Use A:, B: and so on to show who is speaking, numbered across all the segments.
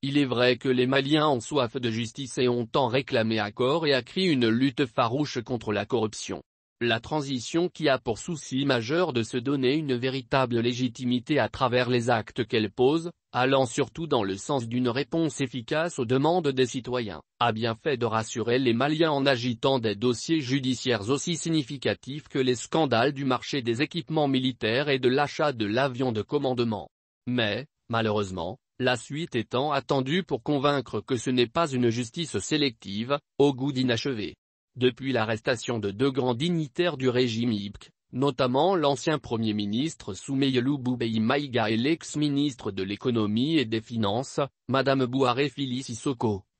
A: Il est vrai que les Maliens ont soif de justice et ont tant réclamé à corps et a cri une lutte farouche contre la corruption. La transition qui a pour souci majeur de se donner une véritable légitimité à travers les actes qu'elle pose, allant surtout dans le sens d'une réponse efficace aux demandes des citoyens, a bien fait de rassurer les Maliens en agitant des dossiers judiciaires aussi significatifs que les scandales du marché des équipements militaires et de l'achat de l'avion de commandement. Mais, malheureusement, la suite étant attendue pour convaincre que ce n'est pas une justice sélective, au goût d'inachevé. Depuis l'arrestation de deux grands dignitaires du régime IPC, notamment l'ancien Premier ministre Soumeyelou Boubéi Maïga et l'ex-ministre de l'économie et des finances, Madame Bouaré Fili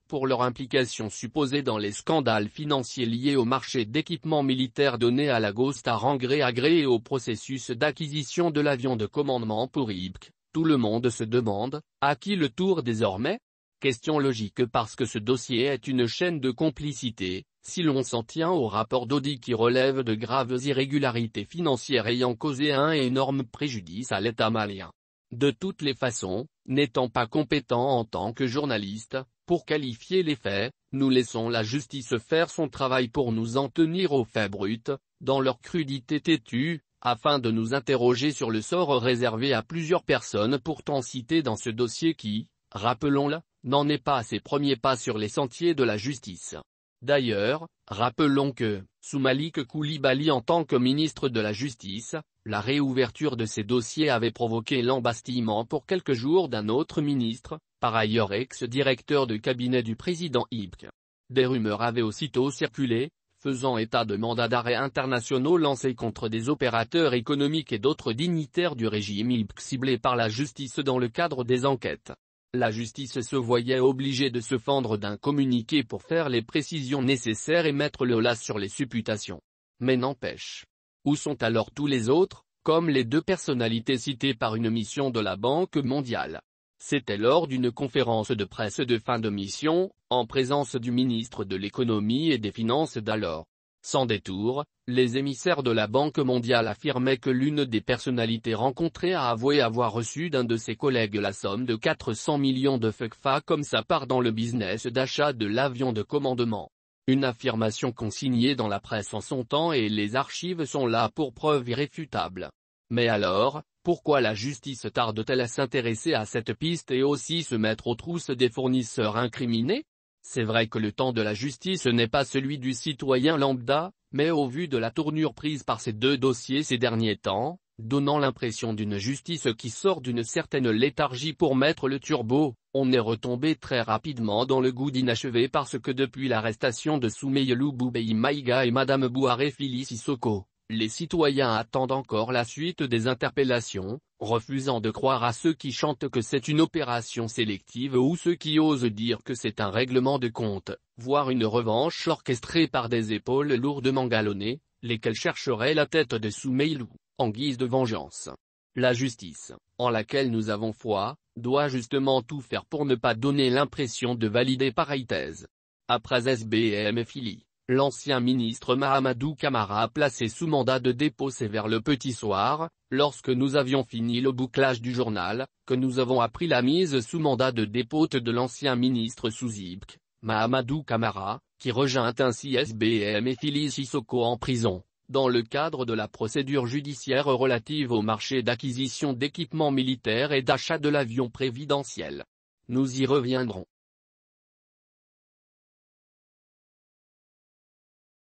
A: pour leur implication supposée dans les scandales financiers liés au marché d'équipements militaires donnés à la Ghost à gré à et au processus d'acquisition de l'avion de commandement pour IPC. Tout le monde se demande, à qui le tour désormais Question logique parce que ce dossier est une chaîne de complicité, si l'on s'en tient au rapport d'Audi qui relève de graves irrégularités financières ayant causé un énorme préjudice à l'État malien. De toutes les façons, n'étant pas compétent en tant que journaliste, pour qualifier les faits, nous laissons la justice faire son travail pour nous en tenir aux faits bruts, dans leur crudité têtue, afin de nous interroger sur le sort réservé à plusieurs personnes pourtant citées dans ce dossier qui, rappelons-le, n'en est pas à ses premiers pas sur les sentiers de la justice. D'ailleurs, rappelons que, sous Malik Koulibaly en tant que ministre de la Justice, la réouverture de ces dossiers avait provoqué l'embastillement pour quelques jours d'un autre ministre, par ailleurs ex-directeur de cabinet du président Ibk. Des rumeurs avaient aussitôt circulé, faisant état de mandats d'arrêt internationaux lancés contre des opérateurs économiques et d'autres dignitaires du régime IPC ciblés par la justice dans le cadre des enquêtes. La justice se voyait obligée de se fendre d'un communiqué pour faire les précisions nécessaires et mettre le las sur les supputations. Mais n'empêche. Où sont alors tous les autres, comme les deux personnalités citées par une mission de la Banque mondiale c'était lors d'une conférence de presse de fin de mission, en présence du ministre de l'économie et des finances d'alors. Sans détour, les émissaires de la Banque mondiale affirmaient que l'une des personnalités rencontrées a avoué avoir reçu d'un de ses collègues la somme de 400 millions de FECFA comme sa part dans le business d'achat de l'avion de commandement. Une affirmation consignée dans la presse en son temps et les archives sont là pour preuve irréfutable. Mais alors, pourquoi la justice tarde-t-elle à s'intéresser à cette piste et aussi se mettre aux trousses des fournisseurs incriminés C'est vrai que le temps de la justice n'est pas celui du citoyen lambda, mais au vu de la tournure prise par ces deux dossiers ces derniers temps, donnant l'impression d'une justice qui sort d'une certaine léthargie pour mettre le turbo, on est retombé très rapidement dans le goût d'inachevé parce que depuis l'arrestation de Soumeyelou Boubei Maïga et Madame Bouaré Fili Sissoko, les citoyens attendent encore la suite des interpellations, refusant de croire à ceux qui chantent que c'est une opération sélective ou ceux qui osent dire que c'est un règlement de compte, voire une revanche orchestrée par des épaules lourdement galonnées, lesquelles chercheraient la tête de Soumeilou, en guise de vengeance. La justice, en laquelle nous avons foi, doit justement tout faire pour ne pas donner l'impression de valider pareille thèse. Après SBM Philly L'ancien ministre Mahamadou Kamara a placé sous mandat de dépôt c'est vers le petit soir, lorsque nous avions fini le bouclage du journal, que nous avons appris la mise sous mandat de dépôt de l'ancien ministre Souzibk, Mahamadou Kamara, qui rejoint ainsi SBM et Phyllis Sissoko en prison dans le cadre de la procédure judiciaire relative au marché d'acquisition d'équipements militaires et d'achat de l'avion prévidentiel. Nous y reviendrons.